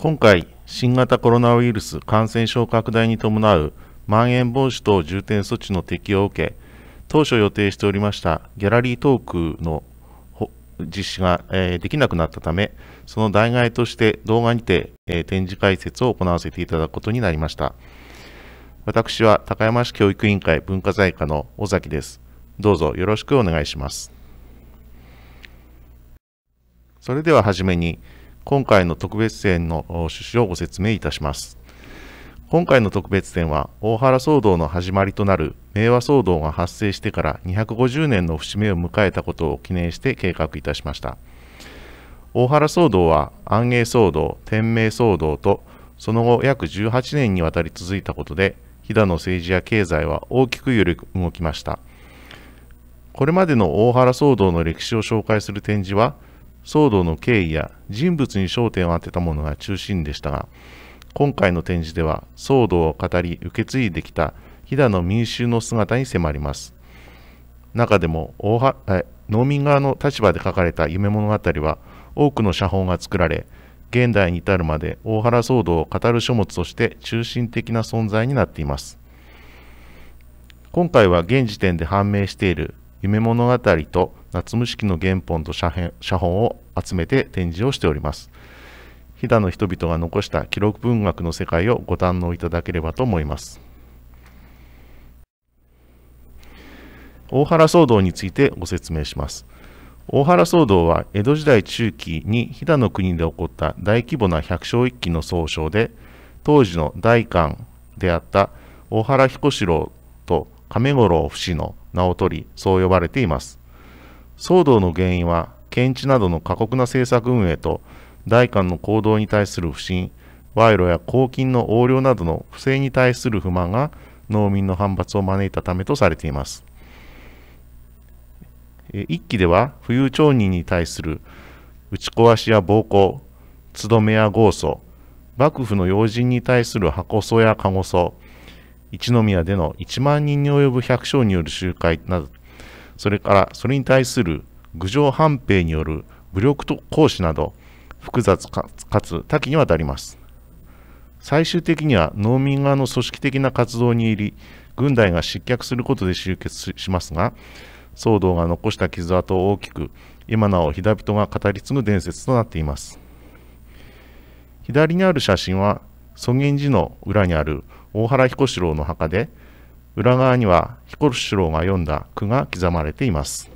今回、新型コロナウイルス感染症拡大に伴うまん延防止等重点措置の適用を受け、当初予定しておりましたギャラリートークの実施が、えできなくなったため、その代替えとして動画にて、え展示解説を行わせていただくことになりました。私は高山市教育委員会文化財課の尾崎です。どうぞよろしくお願いします。それでは初めに、今回の特別展の趣旨をご説明いたします。今回の特別展は、大原騒動の始まりとなる明和騒動が発生してから250年の節目を迎えたことを記念して計画いたしました。大原騒動は安永騒動、天明騒動とその後約18年にわたり続いたことで、飛騨の政治や経済は大きく揺れ動きました。これまでの大原騒動の歴史を紹介する展示は、騒動の経緯や人物に焦点を当てたものが中心でしたが今回の展示では騒動を語り受け継いできた飛騨の民衆の姿に迫ります中でも農民側の立場で書かれた夢物語は多くの写本が作られ現代に至るまで大原騒動を語る書物として中心的な存在になっています今回は現時点で判明している夢物語と夏虫式の原本と写本を集めて展示をしております。飛騨の人々が残した記録文学の世界をご堪能いただければと思います。大原騒動についてご説明します。大原騒動は江戸時代中期に飛騨の国で起こった大規模な百姓一揆の総称で、当時の大官であった大原彦四郎と亀五郎不死の名を取り、そう呼ばれています。騒動の原因は、検知などの過酷な政策運営と、代官の行動に対する不信、賄賂や公金の横領などの不正に対する不満が農民の反発を招いたためとされています。一期では富裕町人に対する打ち壊しや暴行、つどめや豪訴、幕府の要人に対する箱訴や籠訴、一宮での1万人に及ぶ百姓による集会など、それからそれに対する郡上反兵による武力と行使など、複雑かつ多岐にわたります。最終的には農民側の組織的な活動に入り、軍隊が失脚することで終結しますが、騒動が残した傷跡を大きく、今なお人が語り継ぐ伝説となっています。左にある写真は、尊厳寺の裏にある大原彦四郎の墓で、裏側には彦四郎が読んだ句が刻まれています。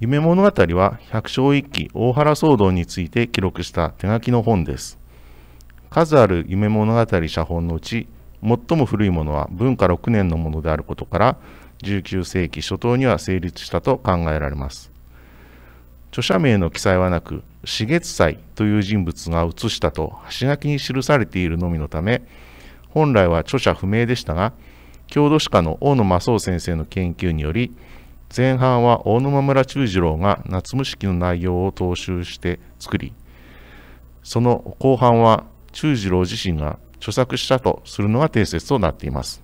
夢物語は百姓一揆大原騒動について記録した手書きの本です。数ある夢物語写本のうち、最も古いものは文化6年のものであることから、19世紀初頭には成立したと考えられます。著者名の記載はなく、四月祭という人物が写したと端書きに記されているのみのため、本来は著者不明でしたが、郷土史家の大野正夫先生の研究により、前半は大沼村中次郎が夏無式の内容を踏襲して作り、その後半は中次郎自身が著作したとするのが定説となっています。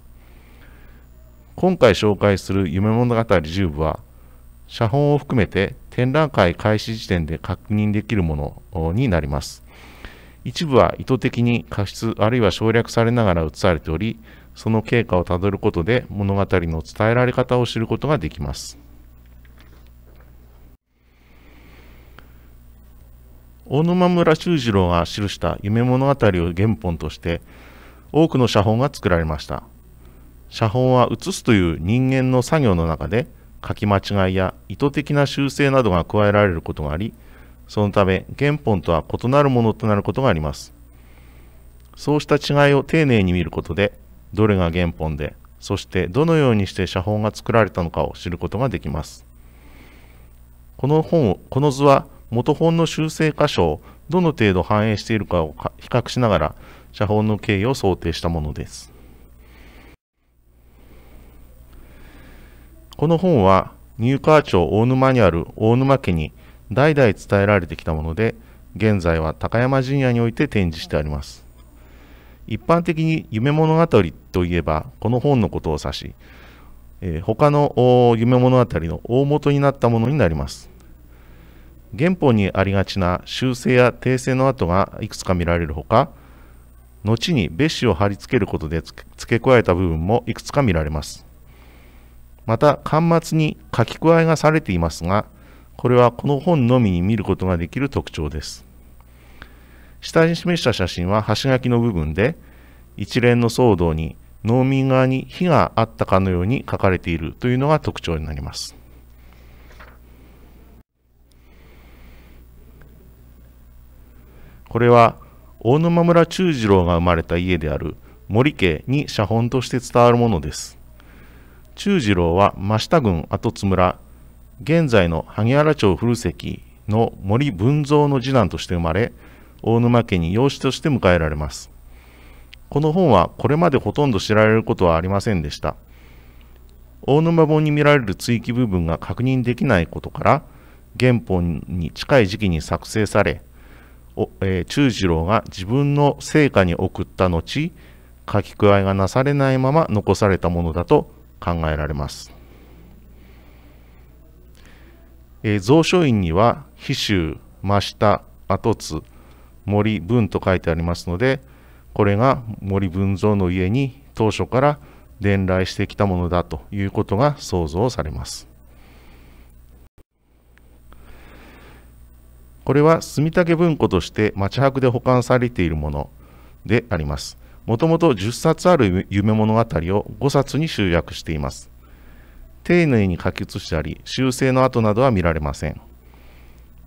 今回紹介する夢物語10部は、写本を含めて展覧会開始時点で確認できるものになります。一部は意図的に過失あるいは省略されながら写されており、その経過をたどることで物語の伝えられ方を知ることができます。大沼村修次郎が記した夢物語を原本として多くの写本が作られました。写本は写すという人間の作業の中で書き間違いや意図的な修正などが加えられることがあり、そのため原本とは異なるものとなることがあります。そうした違いを丁寧に見ることで、どれが原本で、そしてどのようにして写本が作られたのかを知ることができます。この本この図は元本の修正箇所をどの程度反映しているかを比較しながら、写本の経緯を想定したものです。この本は入川町大沼にある大沼家に代々伝えられてきたもので現在は高山陣屋において展示してあります一般的に夢物語といえばこの本のことを指し、えー、他の夢物語の大元になったものになります原本にありがちな修正や訂正の跡がいくつか見られるほか後に別紙を貼り付けることで付け加えた部分もいくつか見られますまた端末に書き加えがされていますが、これはこの本のみに見ることができる特徴です。下に示した写真は端書きの部分で、一連の騒動に農民側に火があったかのように書かれているというのが特徴になります。これは大沼村忠次郎が生まれた家である森家に写本として伝わるものです。中次郎は真下郡跡津村、現在の萩原町古関の森文蔵の次男として生まれ、大沼家に養子として迎えられます。この本はこれまでほとんど知られることはありませんでした。大沼本に見られる追記部分が確認できないことから、原本に近い時期に作成され、おえー、中次郎が自分の成果に送った後、書き加えがなされないまま残されたものだと考えられます。えー、蔵書院には、紀州、真下、跡津、森文と書いてありますので、これが森文蔵の家に当初から伝来してきたものだということが想像されます。これは住竹文庫として町博で保管されているものであります。もともと10冊ある夢物語を5冊に集約しています。丁寧に書き写したり、修正の後などは見られません。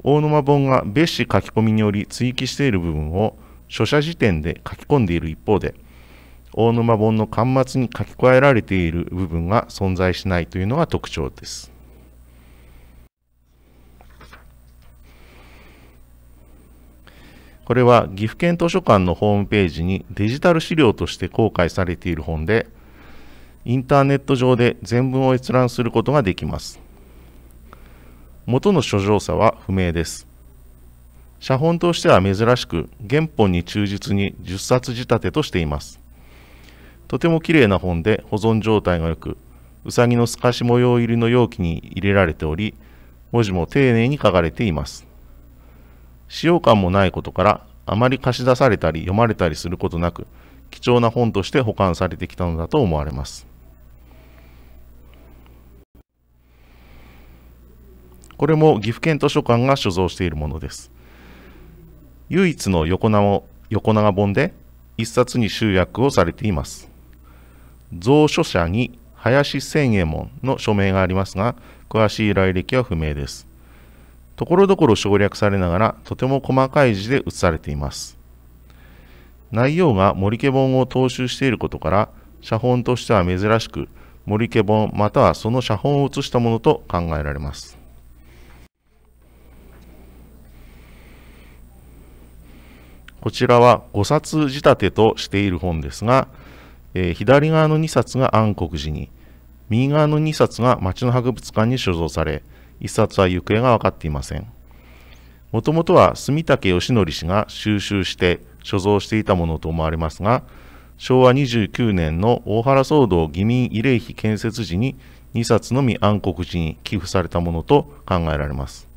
大沼本が別紙書き込みにより追記している部分を書写時点で書き込んでいる一方で、大沼本の巻末に書き加えられている部分が存在しないというのが特徴です。これは岐阜県図書館のホームページにデジタル資料として公開されている本で、インターネット上で全文を閲覧することができます。元の書状差は不明です。写本としては珍しく、原本に忠実に10冊仕立てとしています。とても綺麗な本で保存状態が良く、うさぎの透かし模様入りの容器に入れられており、文字も丁寧に書かれています。使用感もないことからあまり貸し出されたり読まれたりすることなく貴重な本として保管されてきたのだと思われますこれも岐阜県図書館が所蔵しているものです唯一の横名を横長本で一冊に集約をされています蔵書者に林千右衛門の署名がありますが詳しい来歴は不明ですところどころ省略されながらとても細かい字で写されています。内容が森家本を踏襲していることから写本としては珍しく森家本またはその写本を写したものと考えられます。こちらは5冊仕立てとしている本ですが、えー、左側の2冊が暗黒寺に、右側の2冊が町の博物館に所蔵され、1冊は行方が分かっていません。もともとは住武義則氏が収集して所蔵していたものと思われますが、昭和29年の大原騒動義民慰霊碑建設時に2冊のみ暗黒寺に寄付されたものと考えられます。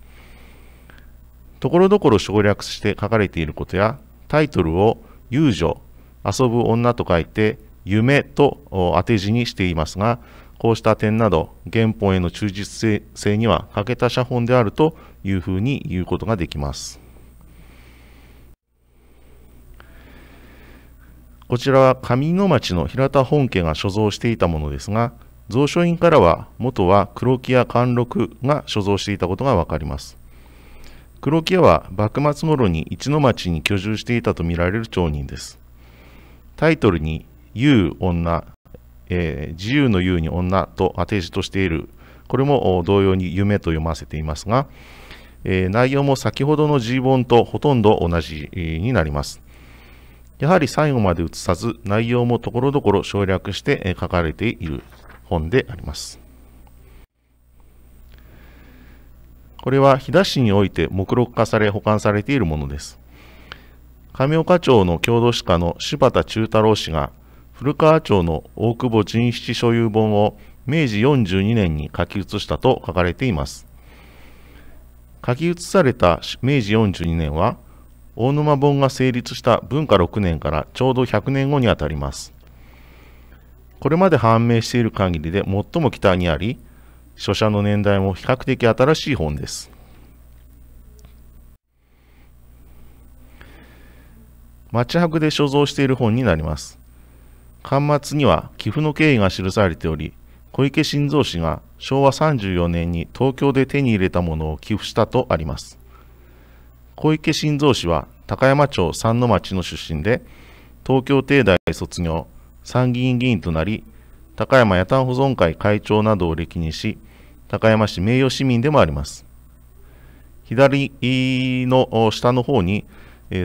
ところどころ省略して書かれていることや、タイトルを遊女、遊ぶ女と書いて、夢と当て字にしていますが、こうした点など、原本への忠実性には欠けた写本であるというふうに言うことができます。こちらは上野町の平田本家が所蔵していたものですが、蔵書院からは元は黒木屋貫禄が所蔵していたことがわかります。黒木屋は幕末頃に一の町に居住していたとみられる町人です。タイトルに「う女えー、自由のうに女とて字としている、これも同様に夢と読ませていますが、えー、内容も先ほどの G 本とほとんど同じになります。やはり最後まで写さず、内容もところどころ省略して書かれている本であります。これは飛騨市において目録化され保管されているものです。亀岡町の郷土史家の柴田忠太郎氏が古川町の大久保陣七所有本を明治42年に書き写したと書かれています。書き写された明治42年は、大沼本が成立した文化6年からちょうど100年後にあたります。これまで判明している限りで最も北にあり、書写の年代も比較的新しい本です。町博で所蔵している本になります。巻末には寄付の経緯が記されており、小池晋三氏が昭和34年に東京で手に入れたものを寄付したとあります。小池晋三氏は高山町三の町の出身で、東京帝大卒業、参議院議員となり、高山夜丹保存会会長などを歴任し、高山市名誉市民でもあります。左の下の方に、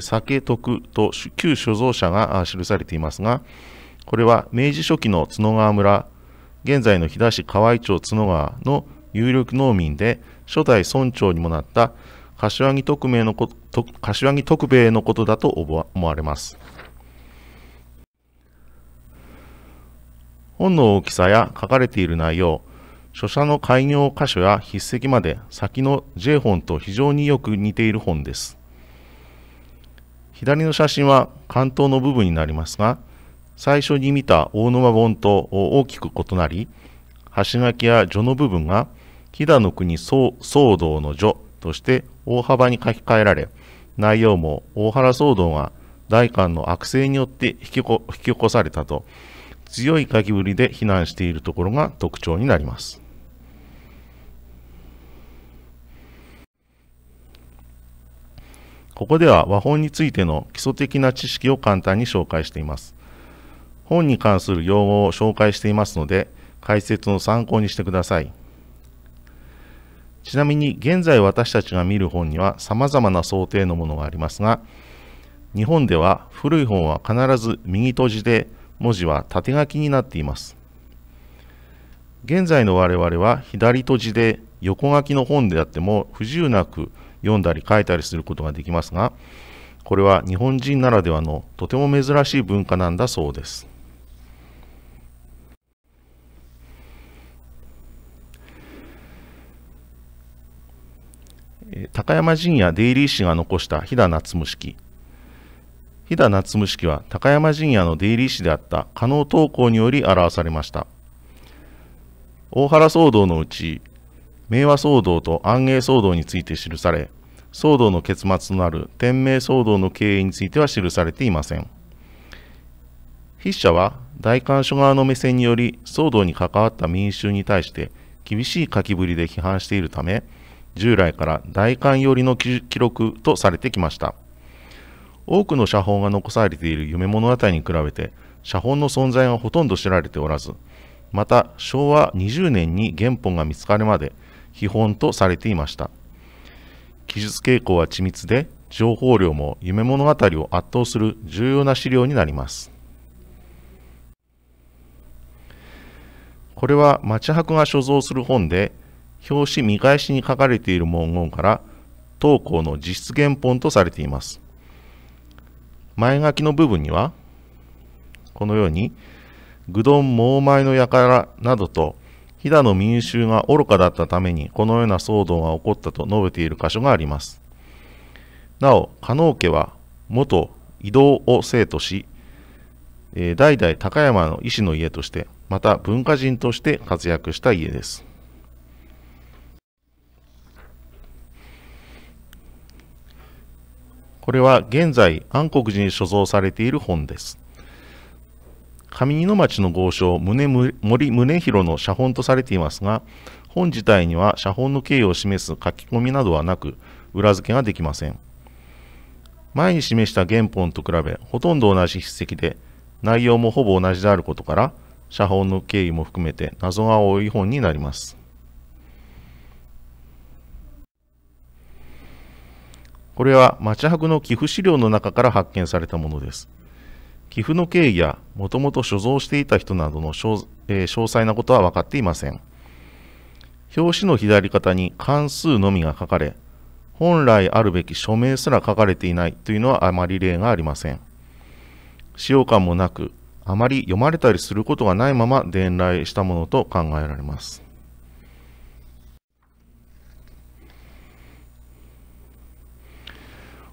酒徳と旧所蔵者が記されていますが、これは明治初期の角川村、現在の飛騨市河合町角川の有力農民で、初代村長にもなった柏木徳兵衛のこと柏木のことだと思われます。本の大きさや書かれている内容、書写の開業箇所や筆跡まで先の J 本と非常によく似ている本です。左の写真は関東の部分になりますが、最初に見た大沼本と大きく異なり、橋垣や序の部分が、飛騨の国騒動の序として大幅に書き換えられ、内容も大原騒動が大韓の悪性によって引き起こされたと、強い書きぶりで非難しているところが特徴になります。ここでは和本についての基礎的な知識を簡単に紹介しています。本に関する用語を紹介していますので、解説の参考にしてください。ちなみに現在私たちが見る本には様々な想定のものがありますが、日本では古い本は必ず右閉じで文字は縦書きになっています。現在の我々は左閉じで横書きの本であっても不自由なく読んだり書いたりすることができますが、これは日本人ならではのとても珍しい文化なんだそうです。高山陣屋デイリー氏が残した飛騨夏虫式飛騨夏虫式は高山陣屋の出入り氏であった加納東光により表されました大原騒動のうち明和騒動と安永騒動について記され騒動の結末となる天明騒動の経緯については記されていません筆者は大官所側の目線により騒動に関わった民衆に対して厳しい書きぶりで批判しているため従来から大韓寄りの記録とされてきました多くの写本が残されている夢物語に比べて写本の存在がほとんど知られておらずまた昭和20年に原本が見つかるまで秘本とされていました記述傾向は緻密で情報量も夢物語を圧倒する重要な資料になりますこれは町博が所蔵する本で表紙見返しに書かれている文言から当校の実質原本とされています。前書きの部分には、このように、愚鈍猛舞の輩などと、飛騨の民衆が愚かだったために、このような騒動が起こったと述べている箇所があります。なお、加納家は、元移動を生とし、代々高山の医師の家として、また文化人として活躍した家です。これは現在安国寺に所蔵されている本です。上二の町の豪商宗森宗広の写本とされていますが、本自体には写本の経緯を示す書き込みなどはなく、裏付けができません。前に示した原本と比べ、ほとんど同じ筆跡で、内容もほぼ同じであることから、写本の経緯も含めて謎が多い本になります。これは町博の寄付資料の中から発見されたものです。寄付の経緯や、もともと所蔵していた人などの詳,、えー、詳細なことは分かっていません。表紙の左肩に関数のみが書かれ、本来あるべき署名すら書かれていないというのはあまり例がありません。使用感もなく、あまり読まれたりすることがないまま伝来したものと考えられます。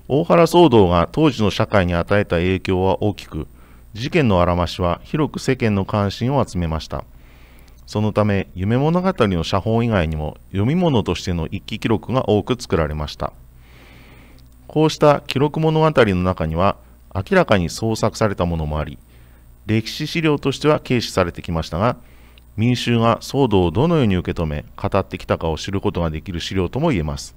大原騒動が当時の社会に与えた影響は大きく、事件のあらましは広く世間の関心を集めました。そのため、夢物語の写本以外にも読み物としての一揆記録が多く作られました。こうした記録物語の中には、明らかに創作されたものもあり、歴史資料としては軽視されてきましたが、民衆が騒動をどのように受け止め、語ってきたかを知ることができる資料とも言えます。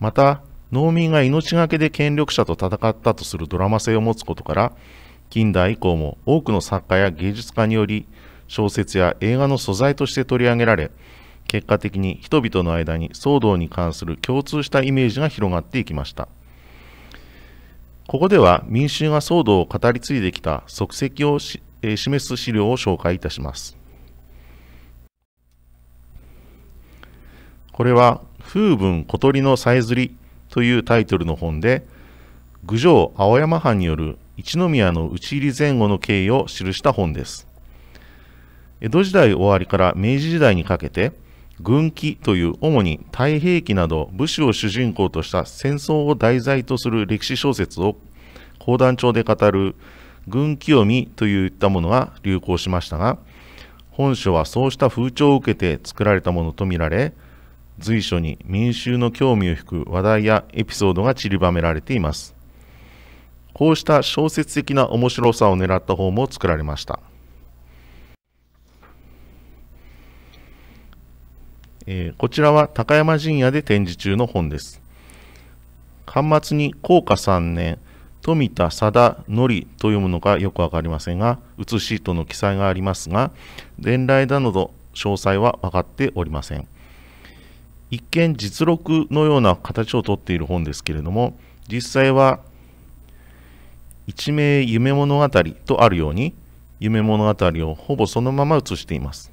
また、農民が命がけで権力者と戦ったとするドラマ性を持つことから近代以降も多くの作家や芸術家により小説や映画の素材として取り上げられ結果的に人々の間に騒動に関する共通したイメージが広がっていきましたここでは民衆が騒動を語り継いできた足跡を、えー、示す資料を紹介いたしますこれは風文小鳥のさえずりというタイトルの本で、郡上青山藩による一宮の討ち入り前後の経緯を記した本です。江戸時代終わりから明治時代にかけて、軍記という主に太平記など武士を主人公とした戦争を題材とする歴史小説を講談調で語る軍読見といったものが流行しましたが、本書はそうした風潮を受けて作られたものとみられ、随所に民衆の興味を引く話題やエピソードが散りばめられています。こうした小説的な面白さを狙った本も作られました。えー、こちらは高山陣屋で展示中の本です。巻末に高価3年、富田貞則と読むのかよくわかりませんが、写しとの記載がありますが、伝来だなど詳細は分かっておりません。一見実録のような形をとっている本ですけれども実際は一名夢物語とあるように夢物語をほぼそのまま写しています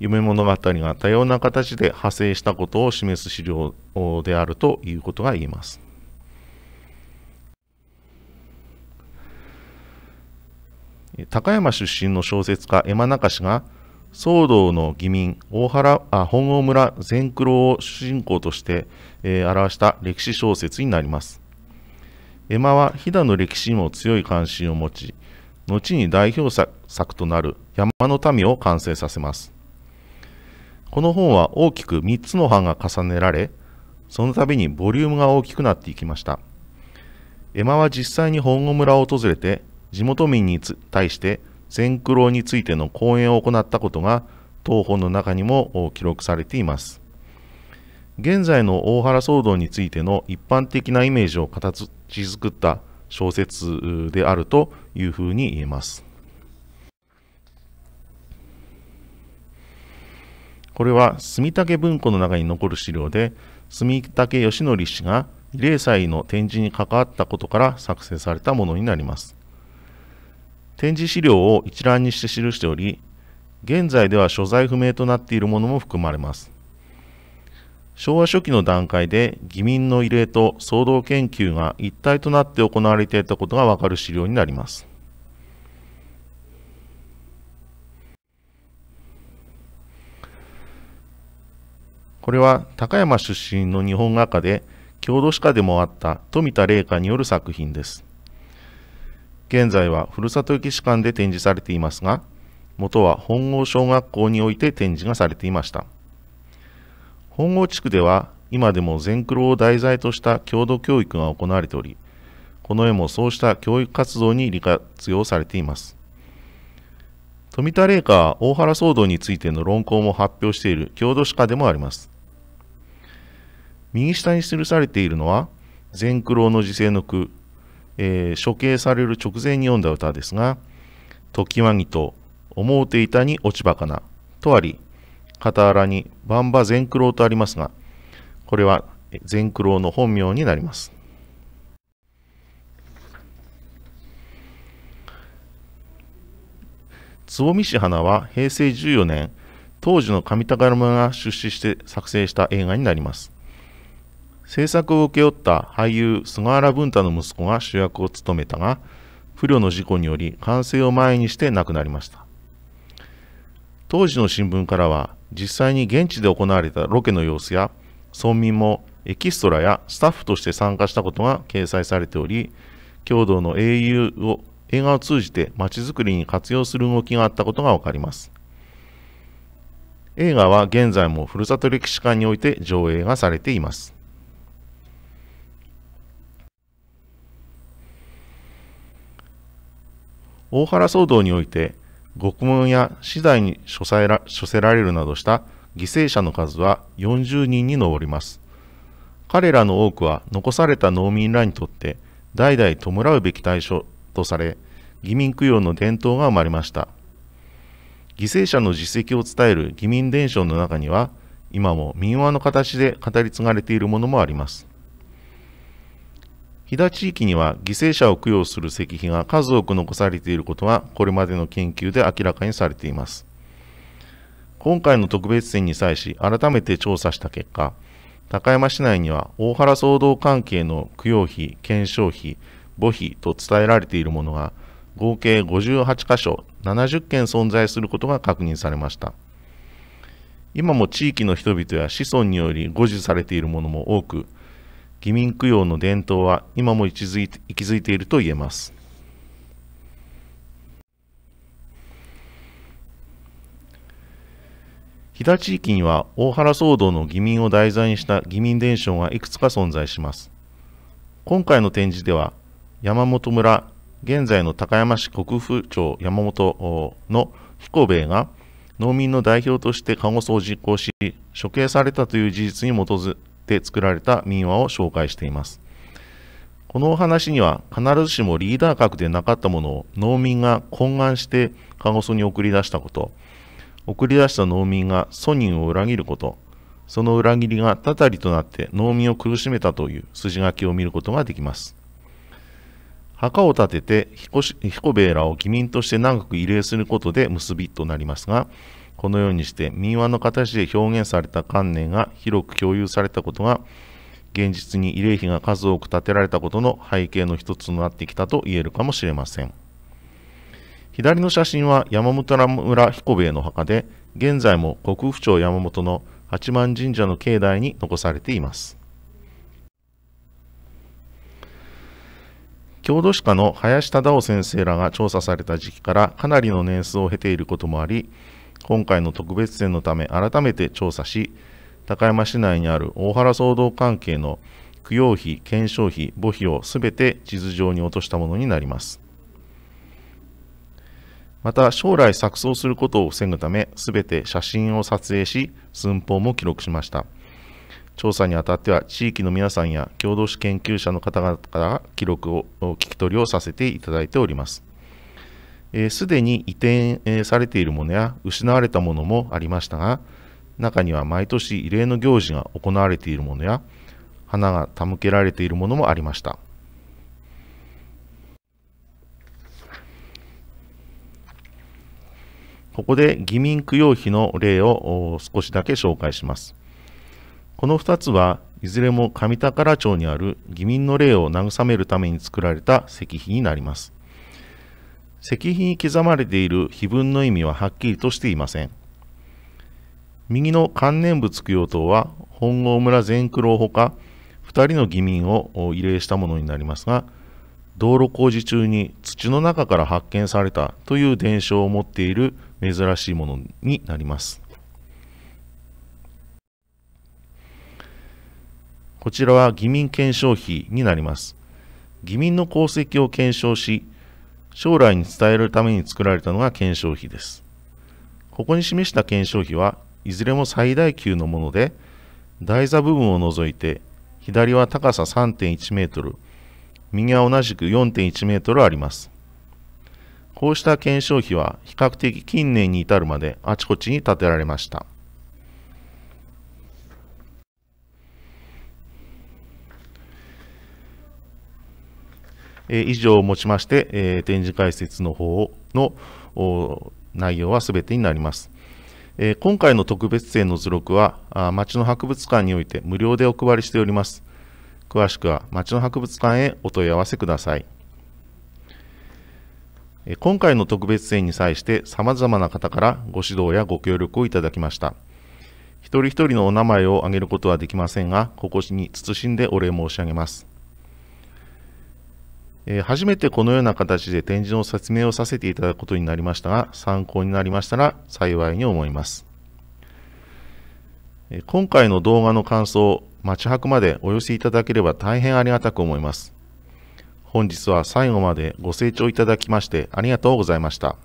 夢物語が多様な形で派生したことを示す資料であるということが言えます高山出身の小説家山中氏が騒動の義民、大原あ本郷村善九郎を主人公として、えー、表した歴史小説になります。絵馬は飛騨の歴史にも強い関心を持ち、後に代表作となる山の民を完成させます。この本は大きく3つの版が重ねられ、その度にボリュームが大きくなっていきました。エマは実際に本郷村を訪れて、地元民に対して全苦労についての講演を行ったことが当本の中にも記録されています。現在の大原騒動についての一般的なイメージを形作った小説であるというふうに言えます。これは住竹文庫の中に残る資料で住竹義則氏が慰霊祭の展示に関わったことから作成されたものになります。展示資料を一覧にして記しており、現在では所在不明となっているものも含まれます。昭和初期の段階で義民の慰霊と総動研究が一体となって行われていたことがわかる資料になります。これは高山出身の日本画家で郷土史家でもあった富田玲香による作品です。現在はふるさと駅士館で展示されていますが、元は本郷小学校において展示がされていました。本郷地区では今でも全黒を題材とした郷土教育が行われており、この絵もそうした教育活動に利活用されています。富田玲香は大原騒動についての論考も発表している郷土史家でもあります。右下に記されているのは、全黒の時世の句えー、処刑される直前に読んだ歌ですが、時はぎと思うていたに落ち葉かなとあり、傍らにばんば善九郎とありますが、これは善九郎の本名になります。坪見市花は平成14年、当時の上高山が出資して作成した映画になります。制作を請け負った俳優菅原文太の息子が主役を務めたが、不慮の事故により完成を前にして亡くなりました。当時の新聞からは、実際に現地で行われたロケの様子や、村民もエキストラやスタッフとして参加したことが掲載されており、郷土の英雄を映画を通じて街づくりに活用する動きがあったことがわかります。映画は現在もふるさと歴史館において上映がされています。大原騒動において獄門や資材に処せられるなどした犠牲者の数は40人に上ります彼らの多くは残された農民らにとって代々弔うべき対象とされ義民供養の伝統が生まれました犠牲者の実績を伝える義民伝承の中には今も民話の形で語り継がれているものもあります飛騨地域には犠牲者を供養する石碑が数多く残されていることはこれまでの研究で明らかにされています今回の特別展に際し改めて調査した結果高山市内には大原騒動関係の供養碑検証碑墓碑と伝えられているものが合計58箇所70件存在することが確認されました今も地域の人々や子孫により護持されているものも多く義民供養の伝統は今も息づいて息づいていると言えます。飛騨地域には大原騒動の義民を題材にした義民伝承がいくつか存在します。今回の展示では山本村、現在の高山市国府町山本の彦兵衛が農民の代表として看護訴を実行し、処刑されたという事実に基づって作られた民話を紹介しています。このお話には必ずしもリーダー格でなかったものを農民が懇願して鹿児島に送り出したこと、送り出した農民がソニンを裏切ること、その裏切りがたたりとなって農民を苦しめたという筋書きを見ることができます。墓を建てて彦兵衛らを義民として長く慰霊することで結びとなりますが、このようにして民話の形で表現された観念が広く共有されたことが現実に慰霊碑が数多く建てられたことの背景の一つとなってきたと言えるかもしれません左の写真は山本村彦兵衛の墓で現在も国府町山本の八幡神社の境内に残されています郷土史家の林忠夫先生らが調査された時期からかなりの年数を経ていることもあり今回の特別展のため改めて調査し、高山市内にある大原騒動関係の供養費、検証費、墓費をすべて地図上に落としたものになります。また、将来錯綜することを防ぐため、すべて写真を撮影し、寸法も記録しました。調査にあたっては、地域の皆さんや共同史研究者の方々から記録を、聞き取りをさせていただいております。すで、に移転、されているものや失われたものもありましたが、中には毎年慰霊の行事が行われているものや、花が手向けられているものもありました。ここで義民供養碑の例を少しだけ紹介します。この2つはいずれも上宝町にある義民の霊を慰めるために作られた石碑になります。石碑に刻まれている碑文の意味ははっきりとしていません。右の関念仏供養塔は本郷村善九郎ほか2人の義民を慰霊したものになりますが道路工事中に土の中から発見されたという伝承を持っている珍しいものになりますこちらは義民検証碑になります義民の功績を検証し将来に伝えるために作られたのが検証費です。ここに示した検証費はいずれも最大級のもので、台座部分を除いて左は高さ3.1メートル、右は同じく4.1メートルあります。こうした検証費は比較的近年に至るまであちこちに建てられました。えー、以上をもちまして、えー、展示解説の方の内容は全てになります。えー、今回の特別展の図録はあ、町の博物館において無料でお配りしております。詳しくは町の博物館へお問い合わせください。え今回の特別展に際して様々な方からご指導やご協力をいただきました。一人一人のお名前を挙げることはできませんが、ここに謹んでお礼申し上げます。え初めてこのような形で展示の説明をさせていただくことになりましたが、参考になりましたら幸いに思います。え今回の動画の感想、を町博までお寄せいただければ大変ありがたく思います。本日は最後までご清聴いただきましてありがとうございました。